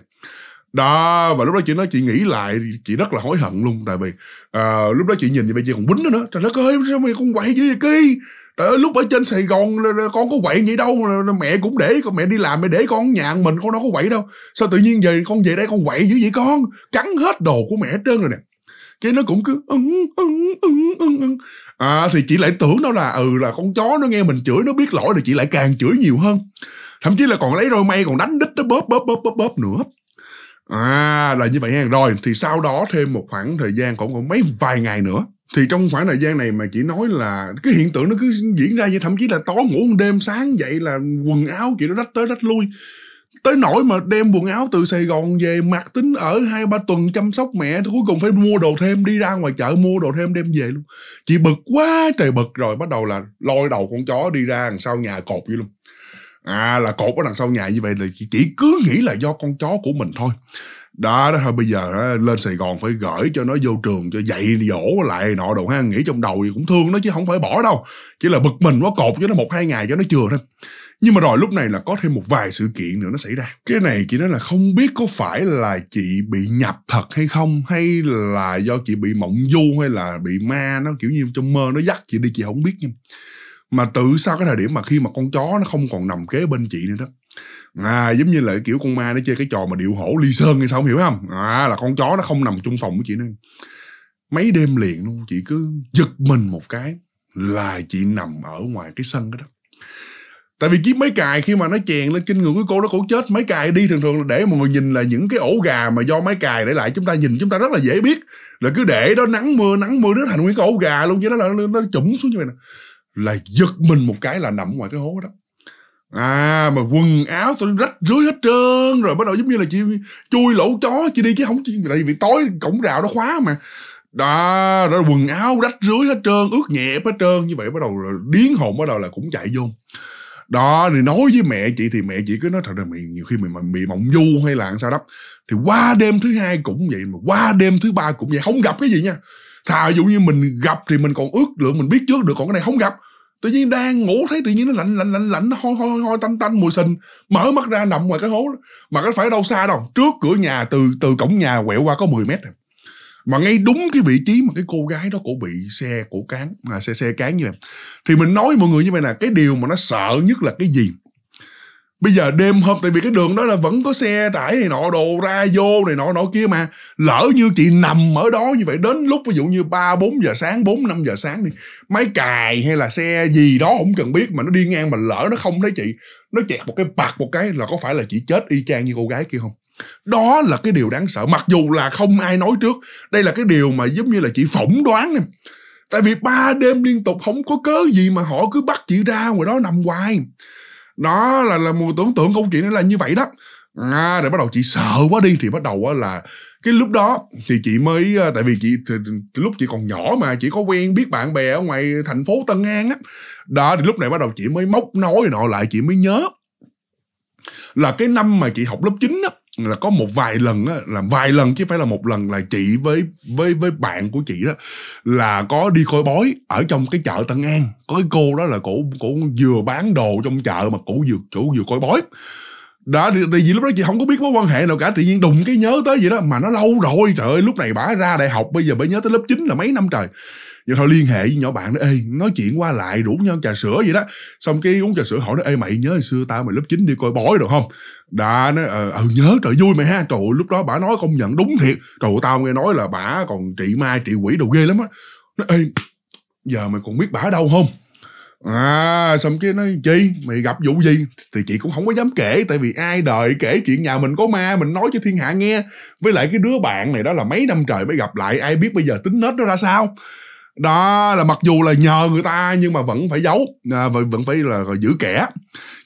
đó và lúc đó chị nói chị nghĩ lại chị rất là hối hận luôn tại vì à, lúc đó chị nhìn như vậy chị còn quýnh nữa nữa trời đất ơi sao mày con quậy dữ vậy kia trời ơi lúc ở trên sài gòn con có quậy vậy đâu mẹ cũng để con mẹ đi làm mẹ để con nhà mình con đâu có quậy đâu sao tự nhiên về con về đây con quậy dữ vậy con cắn hết đồ của mẹ hết trơn rồi nè cái nó cũng cứ ưng ưng ưng ưng ưng à thì chị lại tưởng nó là ừ là con chó nó nghe mình chửi nó biết lỗi rồi chị lại càng chửi nhiều hơn thậm chí là còn lấy roi may còn đánh đít nó bóp bóp bóp bóp bóp nữa à là như vậy nha rồi thì sau đó thêm một khoảng thời gian cũng còn mấy vài ngày nữa thì trong khoảng thời gian này mà chỉ nói là cái hiện tượng nó cứ diễn ra như thậm chí là tối ngủ một đêm sáng dậy là quần áo chị nó rách tới rách lui tới nỗi mà đem quần áo từ Sài Gòn về mặc tính ở hai ba tuần chăm sóc mẹ thì cuối cùng phải mua đồ thêm đi ra ngoài chợ mua đồ thêm đem về luôn chị bực quá trời bực rồi bắt đầu là lôi đầu con chó đi ra đằng sau nhà cột vậy luôn à là cột ở đằng sau nhà như vậy là chỉ cứ nghĩ là do con chó của mình thôi đó đó thôi bây giờ đó, lên sài gòn phải gửi cho nó vô trường cho dạy dỗ lại nọ đồ ha nghĩ trong đầu thì cũng thương nó chứ không phải bỏ đâu chỉ là bực mình quá cột cho nó một hai ngày cho nó chừa thôi nhưng mà rồi lúc này là có thêm một vài sự kiện nữa nó xảy ra cái này chị nói là không biết có phải là chị bị nhập thật hay không hay là do chị bị mộng du hay là bị ma nó kiểu như trong mơ nó dắt chị đi chị không biết nhưng mà tự sau cái thời điểm mà khi mà con chó nó không còn nằm kế bên chị nữa đó à giống như là kiểu con ma nó chơi cái trò mà điệu hổ ly sơn hay sao không hiểu không à là con chó nó không nằm trong phòng của chị nữa mấy đêm liền luôn chị cứ giật mình một cái là chị nằm ở ngoài cái sân đó, đó. tại vì kiếm mấy cài khi mà nó chèn lên trên người của cô nó cổ chết mấy cài đi thường thường là để mọi người nhìn là những cái ổ gà mà do mấy cài để lại chúng ta nhìn chúng ta rất là dễ biết là cứ để đó nắng mưa nắng mưa nó thành nguyên cái ổ gà luôn chứ nó là nó, nó chủng xuống như vậy nè là giật mình một cái là nằm ngoài cái hố đó à mà quần áo tôi rách rưới hết trơn rồi bắt đầu giống như là chị chui lỗ chó chị đi chứ không chị tại vì tối cổng rào nó khóa mà đó rồi quần áo rách rưới hết trơn ướt nhẹp hết trơn như vậy bắt đầu điến hồn bắt đầu là cũng chạy vô đó thì nói với mẹ chị thì mẹ chị cứ nói thật là mày nhiều khi mày bị mộng du hay là sao đó thì qua đêm thứ hai cũng vậy mà qua đêm thứ ba cũng vậy không gặp cái gì nha thà dụ như mình gặp thì mình còn ước lượng mình biết trước được còn cái này không gặp tự nhiên đang ngủ thấy tự nhiên nó lạnh lạnh lạnh lạnh nó hôi hôi hôi tanh tanh mùi sình mở mắt ra nằm ngoài cái hố mà cái phải đâu xa đâu trước cửa nhà từ từ cổng nhà quẹo qua có 10 mét à. mà ngay đúng cái vị trí mà cái cô gái đó cổ bị xe cổ cán à, xe xe cán như này thì mình nói mọi người như vậy là cái điều mà nó sợ nhất là cái gì bây giờ đêm hôm tại vì cái đường đó là vẫn có xe tải này nọ đồ ra vô này nọ nọ kia mà lỡ như chị nằm ở đó như vậy đến lúc ví dụ như ba bốn giờ sáng bốn năm giờ sáng đi máy cài hay là xe gì đó không cần biết mà nó đi ngang mà lỡ nó không thấy chị nó chẹt một cái bạc một cái là có phải là chị chết y chang như cô gái kia không đó là cái điều đáng sợ mặc dù là không ai nói trước đây là cái điều mà giống như là chị phỏng đoán em tại vì ba đêm liên tục không có cớ gì mà họ cứ bắt chị ra ngoài đó nằm hoài đó là là một tưởng tượng câu chuyện nó là như vậy đó à, rồi bắt đầu chị sợ quá đi thì bắt đầu là cái lúc đó thì chị mới à, tại vì chị thì, lúc chị còn nhỏ mà chị có quen biết bạn bè ở ngoài thành phố tân an á đó thì lúc này bắt đầu chị mới móc nói nọ lại chị mới nhớ là cái năm mà chị học lớp 9 á là có một vài lần á là vài lần chứ phải là một lần là chị với với với bạn của chị đó là có đi coi bói ở trong cái chợ Tân An có cái cô đó là cổ cổ vừa bán đồ trong chợ mà cổ vừa chủ vừa coi bói đó thì tại vì lúc đó chị không có biết mối quan hệ nào cả tự nhiên đùng cái nhớ tới vậy đó mà nó lâu rồi trời ơi lúc này bả ra đại học bây giờ mới nhớ tới lớp 9 là mấy năm trời vậy thôi liên hệ với nhỏ bạn đó ê nói chuyện qua lại đủ nhân trà sữa vậy đó xong cái uống trà sữa hỏi nó ê mày nhớ hồi xưa tao mày lớp 9 đi coi bói được không đã nó ờ ừ, nhớ trời vui mày ha trời lúc đó bả nói công nhận đúng thiệt trời tao nghe nói là bả còn trị ma trị quỷ đồ ghê lắm á nó ê giờ mày còn biết bả đâu không à xong cái nói chi mày gặp vụ gì thì chị cũng không có dám kể tại vì ai đời kể chuyện nhà mình có ma mình nói cho thiên hạ nghe với lại cái đứa bạn này đó là mấy năm trời mới gặp lại ai biết bây giờ tính nết nó ra sao đó là mặc dù là nhờ người ta nhưng mà vẫn phải giấu à, vẫn phải là giữ kẻ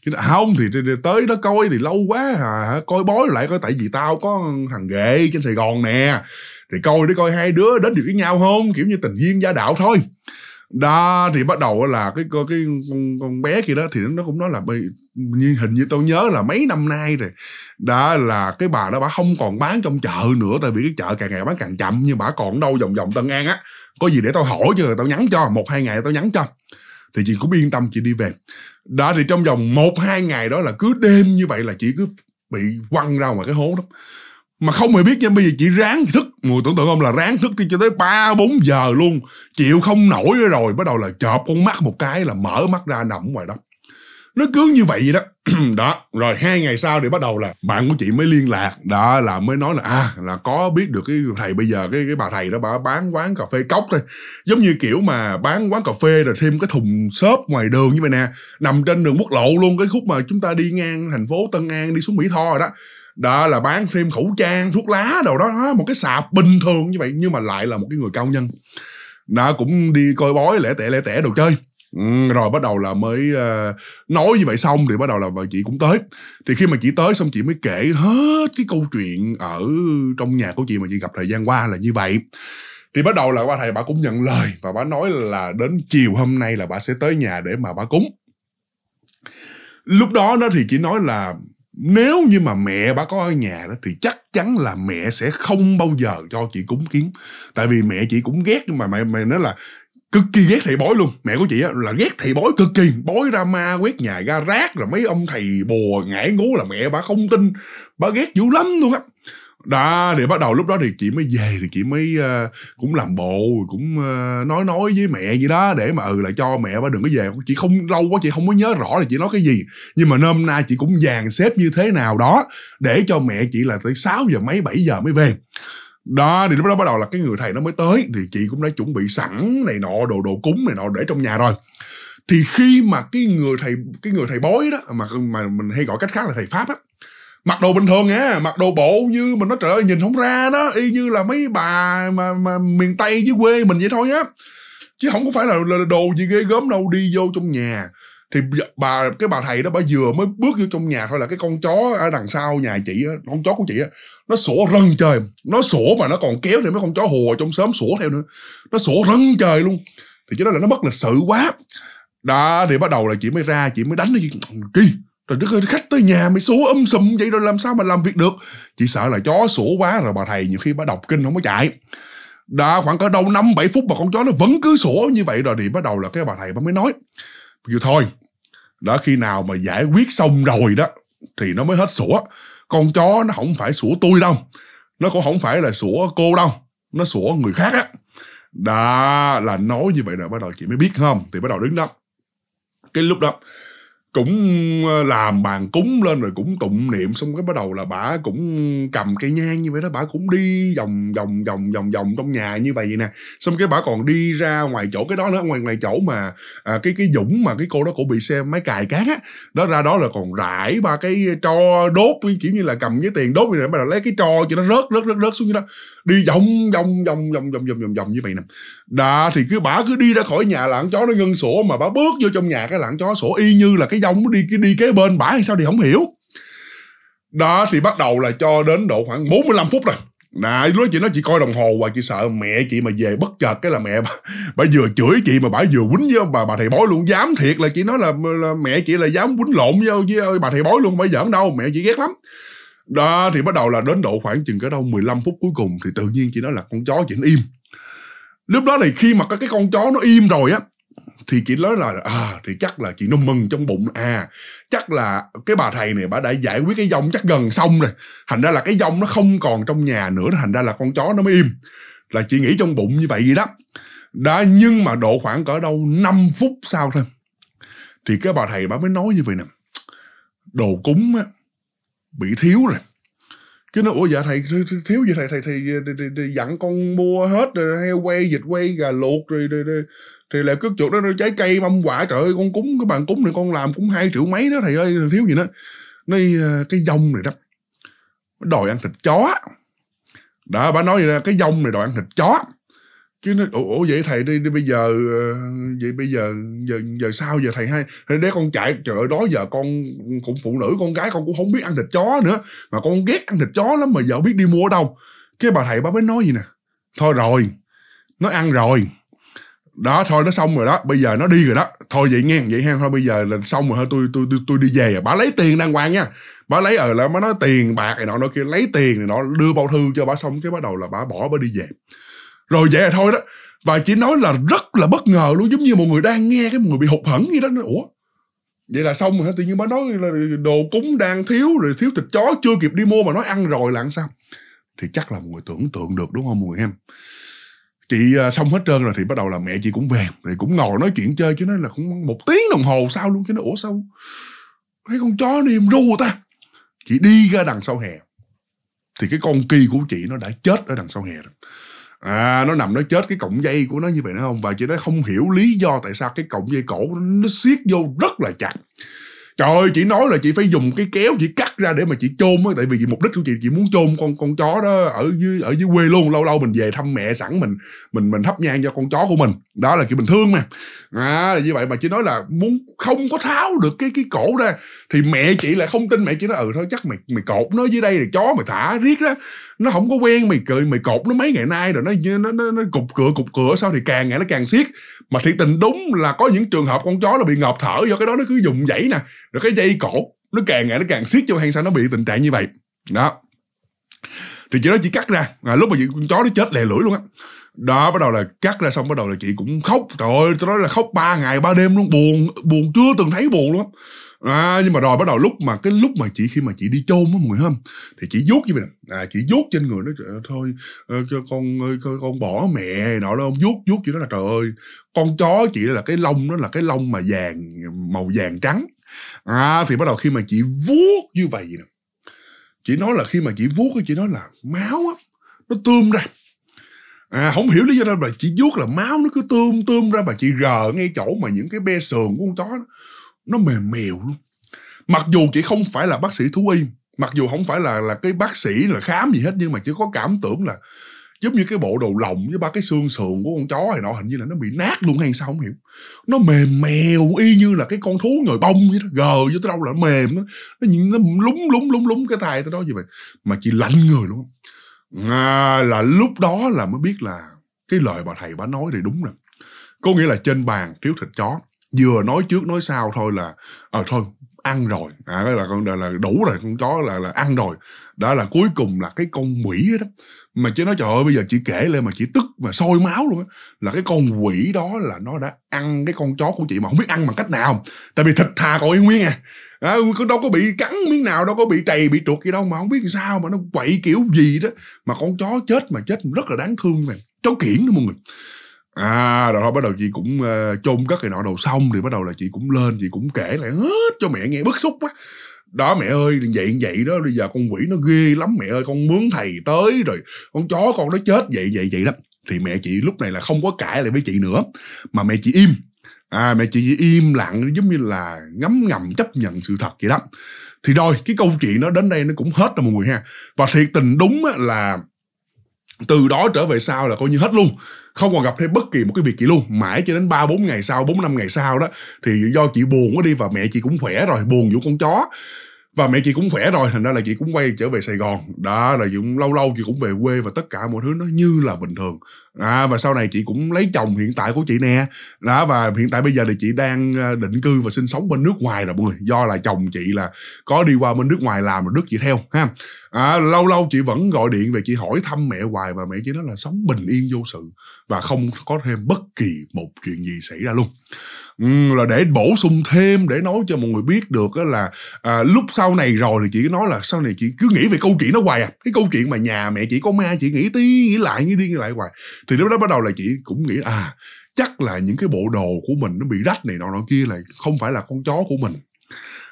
chứ không thì tới đó coi thì lâu quá à, coi bói lại coi tại vì tao có thằng ghệ trên sài gòn nè thì coi để coi hai đứa đến được với nhau không kiểu như tình duyên gia đạo thôi đó thì bắt đầu là cái cái, cái con, con bé kia đó thì nó cũng nói là bị như hình như tôi nhớ là mấy năm nay rồi đã là cái bà đó bà không còn bán trong chợ nữa tại vì cái chợ càng ngày bán càng chậm nhưng bà còn đâu vòng vòng tân an á có gì để tao hỏi chứ tao nhắn cho một hai ngày tao nhắn cho thì chị cũng yên tâm chị đi về đó thì trong vòng một hai ngày đó là cứ đêm như vậy là chị cứ bị quăng ra ngoài cái hố đó mà không hề biết nha bây giờ chị ráng thức người tưởng tượng không là ráng thức thì cho tới ba bốn giờ luôn chịu không nổi rồi bắt đầu là chợp con mắt một cái là mở mắt ra nằm ngoài đó nó cứ như vậy vậy đó đó rồi hai ngày sau thì bắt đầu là bạn của chị mới liên lạc đó là mới nói là à là có biết được cái thầy bây giờ cái cái bà thầy đó bà bán quán cà phê cốc thôi giống như kiểu mà bán quán cà phê rồi thêm cái thùng xốp ngoài đường như vậy nè nằm trên đường quốc lộ luôn cái khúc mà chúng ta đi ngang thành phố tân an đi xuống mỹ tho rồi đó đó là bán thêm khẩu trang thuốc lá đồ đó, đó một cái sạp bình thường như vậy nhưng mà lại là một cái người cao nhân nó cũng đi coi bói lẻ tẻ lẻ tẻ đồ chơi Ừ, rồi bắt đầu là mới uh, nói như vậy xong thì bắt đầu là bà chị cũng tới thì khi mà chị tới xong chị mới kể hết cái câu chuyện ở trong nhà của chị mà chị gặp thời gian qua là như vậy thì bắt đầu là qua thầy bà cũng nhận lời và bà nói là đến chiều hôm nay là bà sẽ tới nhà để mà bà cúng lúc đó đó thì chị nói là nếu như mà mẹ bà có ở nhà đó thì chắc chắn là mẹ sẽ không bao giờ cho chị cúng kiến tại vì mẹ chị cũng ghét nhưng mà mẹ mẹ nói là cực kỳ ghét thầy bói luôn mẹ của chị á là ghét thầy bói cực kỳ bói ra ma quét nhà ra rác rồi mấy ông thầy bùa ngải ngố là mẹ bà không tin bà ghét dữ lắm luôn á đó để bắt đầu lúc đó thì chị mới về thì chị mới uh, cũng làm bộ cũng uh, nói nói với mẹ gì đó để mà ừ là cho mẹ ba đừng có về chị không lâu quá chị không có nhớ rõ là chị nói cái gì nhưng mà hôm nay chị cũng dàn xếp như thế nào đó để cho mẹ chị là tới 6 giờ mấy 7 giờ mới về đó thì lúc đó bắt đầu là cái người thầy nó mới tới thì chị cũng đã chuẩn bị sẵn này nọ đồ đồ cúng này nọ để trong nhà rồi thì khi mà cái người thầy cái người thầy bói đó mà mà mình hay gọi cách khác là thầy pháp á mặc đồ bình thường nha mặc đồ bộ như mình nói trời ơi nhìn không ra đó y như là mấy bà mà, mà miền tây dưới quê mình vậy thôi á chứ không có phải là, là đồ gì ghê gớm đâu đi vô trong nhà thì bà cái bà thầy đó bà vừa mới bước vô trong nhà thôi là cái con chó ở đằng sau nhà chị con chó của chị á nó sủa rân trời nó sủa mà nó còn kéo thì mấy con chó hùa trong xóm sủa theo nữa nó sủa rân trời luôn thì chứ đó là nó mất lịch sự quá đó thì bắt đầu là chị mới ra chị mới đánh nó kỳ rồi đất ơi, khách tới nhà mày sủa âm sùm vậy rồi làm sao mà làm việc được. Chị sợ là chó sủa quá rồi bà thầy nhiều khi bà đọc kinh không có chạy. Đã khoảng cỡ đâu năm bảy phút mà con chó nó vẫn cứ sủa như vậy rồi thì bắt đầu là cái bà thầy bà mới nói. Kêu thôi, đó khi nào mà giải quyết xong rồi đó thì nó mới hết sủa. Con chó nó không phải sủa tôi đâu. Nó cũng không phải là sủa cô đâu. Nó sủa người khác á. Đó là nói như vậy rồi bắt đầu chị mới biết không? Thì bắt đầu đứng đó. Cái lúc đó cũng ờ, làm bàn cúng lên rồi cũng tụng niệm xong cái bắt đầu là bà cũng cầm cây nhang như vậy đó bà cũng đi vòng vòng vòng vòng vòng trong nhà như vậy vậy nè xong cái bà còn đi ra ngoài chỗ cái đó nữa ngoài ngoài chỗ mà à, cái cái dũng mà cái cô đó cổ bị xe máy cài cát á đó ra đó là còn rải ba cái tro đốt kiểu như là cầm cái tiền đốt như này bắt đầu lấy cái tro cho nó rớt rớt rớt rớt xuống như đó đi vòng vòng vòng vòng vòng vòng vòng vòng như vậy nè đã thì cứ bà cứ đi ra khỏi nhà là chó nó ngân sổ mà bà bước vô trong nhà cái lãng chó sổ y như là cái dòng đi đi kế bên bãi hay sao thì không hiểu đó thì bắt đầu là cho đến độ khoảng 45 phút rồi nãy lúc chị nói chị coi đồng hồ và chị sợ mẹ chị mà về bất chợt cái là mẹ bà, bà vừa chửi chị mà bà vừa quýnh với bà bà thầy bói luôn dám thiệt là chị nói là, là mẹ chị là dám quýnh lộn với, với bà thầy bói luôn mới giỡn đâu mẹ chị ghét lắm đó thì bắt đầu là đến độ khoảng chừng cái đâu 15 phút cuối cùng thì tự nhiên chị nói là con chó chị nó im lúc đó thì khi mà cái con chó nó im rồi á thì chị nói là à thì chắc là chị nó mừng trong bụng à chắc là cái bà thầy này bà đã giải quyết cái dông chắc gần xong rồi thành ra là cái dông nó không còn trong nhà nữa thành ra là con chó nó mới im là chị nghĩ trong bụng như vậy gì đó đã nhưng mà độ khoảng cỡ đâu 5 phút sau thôi thì cái bà thầy bà mới nói như vậy nè đồ cúng á bị thiếu rồi cái nó ủa dạ thầy thiếu gì thầy thầy thầy, thầy, ờ, dặn con mua hết rồi heo quay dịch quay gà luộc rồi rồi, rồi thì là cước chuột đó trái cây mâm quả trời ơi con cúng cái bàn cúng này con làm cũng hai triệu mấy đó thầy ơi thiếu gì nữa nơi ờ, cái dông này đó đòi ăn thịt chó đó bà nói vậy là cái dông này đòi ăn thịt chó cái nó ủa, vậy thầy đi, đi bây giờ ờ, vậy bây giờ giờ giờ sao giờ thầy hay thế để con chạy trời ơi đó giờ con cũng phụ nữ con gái con cũng không biết ăn thịt chó nữa mà con ghét ăn thịt chó lắm mà giờ biết đi mua ở đâu cái bà thầy bà mới nói gì nè thôi rồi nó ăn rồi đó thôi nó xong rồi đó bây giờ nó đi rồi đó thôi vậy nghe vậy ha thôi bây giờ là xong rồi thôi tôi tôi tôi, tôi đi về bà lấy tiền đàng hoàng nha bà lấy ở ờ, là bà nói tiền bạc này nọ nó kia lấy tiền này nọ đưa bao thư cho bà xong cái bắt đầu là bà bỏ bà đi về rồi vậy thôi đó và chị nói là rất là bất ngờ luôn giống như một người đang nghe cái người bị hụt hẫng như đó nói, ủa vậy là xong rồi hả tự nhiên mới nói là đồ cúng đang thiếu rồi thiếu thịt chó chưa kịp đi mua mà nói ăn rồi là ăn sao thì chắc là mọi người tưởng tượng được đúng không mọi người em chị à, xong hết trơn rồi thì bắt đầu là mẹ chị cũng về thì cũng ngồi nói chuyện chơi chứ nói là cũng một tiếng đồng hồ sao luôn chứ nó ủa sao thấy con chó niêm ru ta chị đi ra đằng sau hè thì cái con kỳ của chị nó đã chết ở đằng sau hè rồi à nó nằm nó chết cái cọng dây của nó như vậy nữa không và chị đó không hiểu lý do tại sao cái cọng dây cổ nó, siết vô rất là chặt trời ơi chị nói là chị phải dùng cái kéo chị cắt ra để mà chị chôn á tại vì mục đích của chị chị muốn chôn con con chó đó ở dưới ở dưới quê luôn lâu lâu mình về thăm mẹ sẵn mình mình mình thắp nhang cho con chó của mình đó là kiểu bình thương mà à như vậy mà chị nói là muốn không có tháo được cái cái cổ ra thì mẹ chị lại không tin mẹ chị nói ừ thôi chắc mày mày cột nó dưới đây là chó mày thả riết đó nó không có quen mày cười mày cột nó mấy ngày nay rồi nó nó nó, nó cục cửa cục cửa sao thì càng ngày nó càng siết mà thiệt tình đúng là có những trường hợp con chó nó bị ngợp thở do cái đó nó cứ dùng dãy nè rồi cái dây cổ nó càng ngày nó càng siết cho hay sao nó bị tình trạng như vậy đó thì chị đó chị cắt ra à, lúc mà chị con chó nó chết lè lưỡi luôn á đó bắt đầu là cắt ra xong bắt đầu là chị cũng khóc trời ơi tôi nói là khóc ba ngày ba đêm luôn buồn buồn chưa từng thấy buồn luôn à, nhưng mà rồi bắt đầu lúc mà cái lúc mà chị khi mà chị đi chôn á mọi hôm thì chị vuốt như vậy nè à, chị vuốt trên người nó thôi ờ, con ơi con, con bỏ mẹ nọ đó vuốt vuốt chị đó là trời ơi con chó chị là cái lông nó là cái lông mà vàng màu vàng trắng à, thì bắt đầu khi mà chị vuốt như vậy nè chị nói là khi mà chị vuốt chị nói là máu á nó tươm ra à, không hiểu lý do đâu bà chỉ vuốt là máu nó cứ tươm tươm ra và chị gờ ngay chỗ mà những cái be sườn của con chó đó, nó mềm mèo luôn mặc dù chị không phải là bác sĩ thú y mặc dù không phải là là cái bác sĩ là khám gì hết nhưng mà chỉ có cảm tưởng là giống như cái bộ đầu lồng với ba cái xương sườn của con chó này nọ hình như là nó bị nát luôn hay sao không hiểu nó mềm mèo y như là cái con thú người bông vậy đó gờ vô tới đâu là mềm nó nhìn nó lúng lúng lúng lúng cái tay tới đó như vậy mà chị lạnh người luôn à, là lúc đó là mới biết là cái lời bà thầy bà nói thì đúng rồi có nghĩa là trên bàn thiếu thịt chó vừa nói trước nói sau thôi là ờ à, thôi ăn rồi à, là con là đủ rồi con chó là là ăn rồi đó là cuối cùng là cái con quỷ đó mà chứ nói trời ơi bây giờ chị kể lên mà chị tức mà sôi máu luôn á là cái con quỷ đó là nó đã ăn cái con chó của chị mà không biết ăn bằng cách nào tại vì thịt thà còn y nguyên à à, đâu có bị cắn miếng nào đâu có bị trầy bị trượt gì đâu mà không biết sao mà nó quậy kiểu gì đó mà con chó chết mà chết rất là đáng thương này cháu kiển đó mọi người à rồi thôi bắt đầu chị cũng uh, chôn cất cái nọ đầu xong thì bắt đầu là chị cũng lên chị cũng kể lại hết cho mẹ nghe bức xúc quá đó mẹ ơi vậy vậy đó bây giờ con quỷ nó ghê lắm mẹ ơi con mướn thầy tới rồi con chó con nó chết vậy vậy vậy đó thì mẹ chị lúc này là không có cãi lại với chị nữa mà mẹ chị im à mẹ chị im lặng giống như là ngấm ngầm chấp nhận sự thật vậy đó thì rồi cái câu chuyện nó đến đây nó cũng hết rồi mọi người ha và thiệt tình đúng là từ đó trở về sau là coi như hết luôn không còn gặp thêm bất kỳ một cái việc gì luôn mãi cho đến ba bốn ngày sau bốn năm ngày sau đó thì do chị buồn quá đi và mẹ chị cũng khỏe rồi buồn vô con chó và mẹ chị cũng khỏe rồi thành ra là chị cũng quay trở về sài gòn đã là chị cũng lâu lâu chị cũng về quê và tất cả mọi thứ nó như là bình thường à, và sau này chị cũng lấy chồng hiện tại của chị nè đó và hiện tại bây giờ thì chị đang à, định cư và sinh sống bên nước ngoài rồi mọi người do là chồng chị là có đi qua bên nước ngoài làm rồi nước chị theo ha à, lâu lâu chị vẫn gọi điện về chị hỏi thăm mẹ hoài và mẹ chị nói là sống bình yên vô sự và không có thêm bất kỳ một chuyện gì xảy ra luôn Ừ, là để bổ sung thêm để nói cho mọi người biết được là à, lúc sau này rồi thì chị nói là sau này chị cứ nghĩ về câu chuyện đó hoài à cái câu chuyện mà nhà mẹ chị có ma chị nghĩ tí nghĩ lại nghĩ đi nghĩ lại hoài thì lúc đó bắt đầu là chị cũng nghĩ à chắc là những cái bộ đồ của mình nó bị rách này nọ nọ kia là không phải là con chó của mình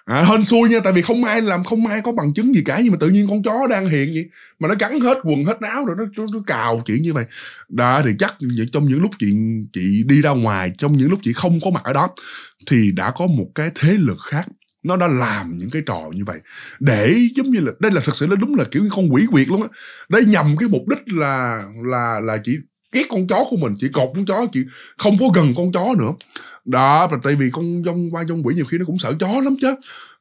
à, hên xui nha tại vì không ai làm không ai có bằng chứng gì cả nhưng mà tự nhiên con chó đang hiện vậy mà nó cắn hết quần hết áo rồi nó, nó, nó cào chuyện như vậy đã thì chắc trong những lúc chị chị đi ra ngoài trong những lúc chị không có mặt ở đó thì đã có một cái thế lực khác nó đã làm những cái trò như vậy để giống như là đây là thật sự là đúng là kiểu con quỷ quyệt luôn á đây nhằm cái mục đích là là là chị ghét con chó của mình chị cột con chó chị không có gần con chó nữa đó là tại vì con dông qua dông quỷ nhiều khi nó cũng sợ chó lắm chứ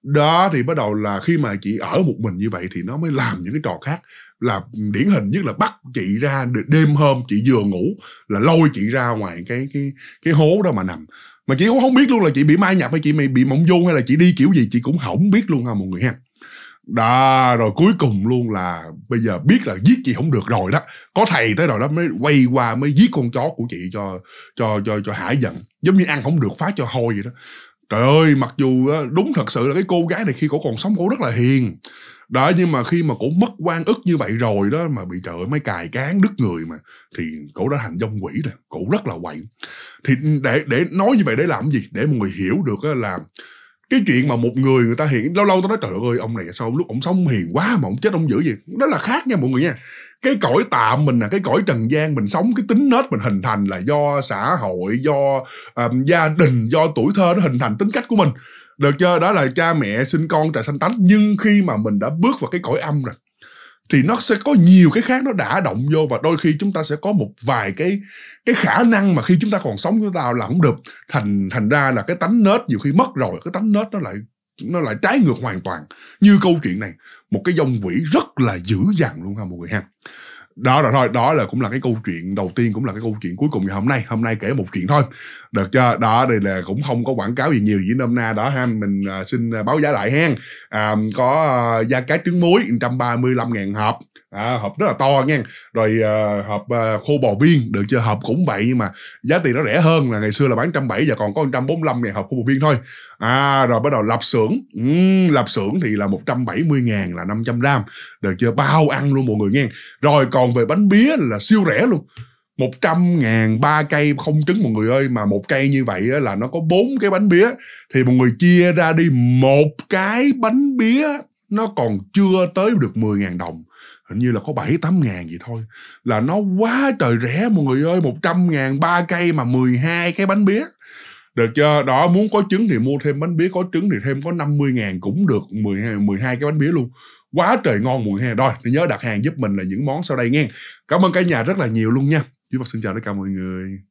đó thì bắt đầu là khi mà chị ở một mình như vậy thì nó mới làm những cái trò khác là điển hình nhất là bắt chị ra đêm hôm chị vừa ngủ là lôi chị ra ngoài cái cái cái hố đó mà nằm mà chị cũng không biết luôn là chị bị mai nhập hay chị bị mộng du hay là chị đi kiểu gì chị cũng không biết luôn ha mọi người ha đó rồi cuối cùng luôn là bây giờ biết là giết chị không được rồi đó có thầy tới rồi đó mới quay qua mới giết con chó của chị cho cho cho cho hải giận giống như ăn không được phá cho hôi vậy đó trời ơi mặc dù đúng thật sự là cái cô gái này khi cổ còn sống cổ rất là hiền đó nhưng mà khi mà cổ mất quan ức như vậy rồi đó mà bị trời ơi, mấy cài cán đứt người mà thì cổ đã thành dông quỷ rồi cổ rất là quậy thì ừ, để để nói như vậy để làm gì để mọi người hiểu được là cái chuyện mà một người người ta hiện lâu lâu tôi nói trời ơi ông này sao lúc ông sống hiền quá mà ông chết ông dữ gì đó là khác nha mọi người nha cái cõi tạm mình là cái cõi trần gian mình sống cái tính nết mình hình thành là do xã hội do um, gia đình do tuổi thơ nó hình thành tính cách của mình được chưa đó là cha mẹ sinh con trời sanh tánh nhưng khi mà mình đã bước vào cái cõi âm rồi thì nó sẽ có nhiều cái khác nó đã động vô và đôi khi chúng ta sẽ có một vài cái cái khả năng mà khi chúng ta còn sống chúng ta là không được thành thành ra là cái tánh nết nhiều khi mất rồi cái tánh nết nó lại nó lại trái ngược hoàn toàn như câu chuyện này một cái dòng quỷ rất là dữ dằn luôn ha mọi người ha đó là thôi đó là cũng là cái câu chuyện đầu tiên cũng là cái câu chuyện cuối cùng ngày hôm nay hôm nay kể một chuyện thôi được chưa đó đây là cũng không có quảng cáo gì nhiều với nôm na đó ha mình uh, xin à, báo giá lại hen à, có uh, à, da cá trứng muối 135 ngàn hộp à, hộp rất là to nha rồi uh, hộp uh, khô bò viên được chưa hộp cũng vậy nhưng mà giá tiền nó rẻ hơn là ngày xưa là bán trăm bảy giờ còn có 145 ngàn hộp khô bò viên thôi à rồi bắt đầu lập xưởng uhm, lập xưởng thì là 170 ngàn là 500 gram được chưa bao ăn luôn mọi người nghe rồi còn về bánh bía là siêu rẻ luôn 100 ngàn ba cây không trứng mọi người ơi mà một cây như vậy là nó có bốn cái bánh bía thì mọi người chia ra đi một cái bánh bía nó còn chưa tới được 10 ngàn đồng hình như là có 7 8 ngàn gì thôi là nó quá trời rẻ mọi người ơi 100 ngàn ba cây mà 12 cái bánh bía được chưa đó muốn có trứng thì mua thêm bánh bía có trứng thì thêm có 50 ngàn cũng được 12, 12 cái bánh bía luôn quá trời ngon mùi hè rồi thì nhớ đặt hàng giúp mình là những món sau đây nghe cảm ơn cả nhà rất là nhiều luôn nha Duy Phật xin chào tất cả mọi người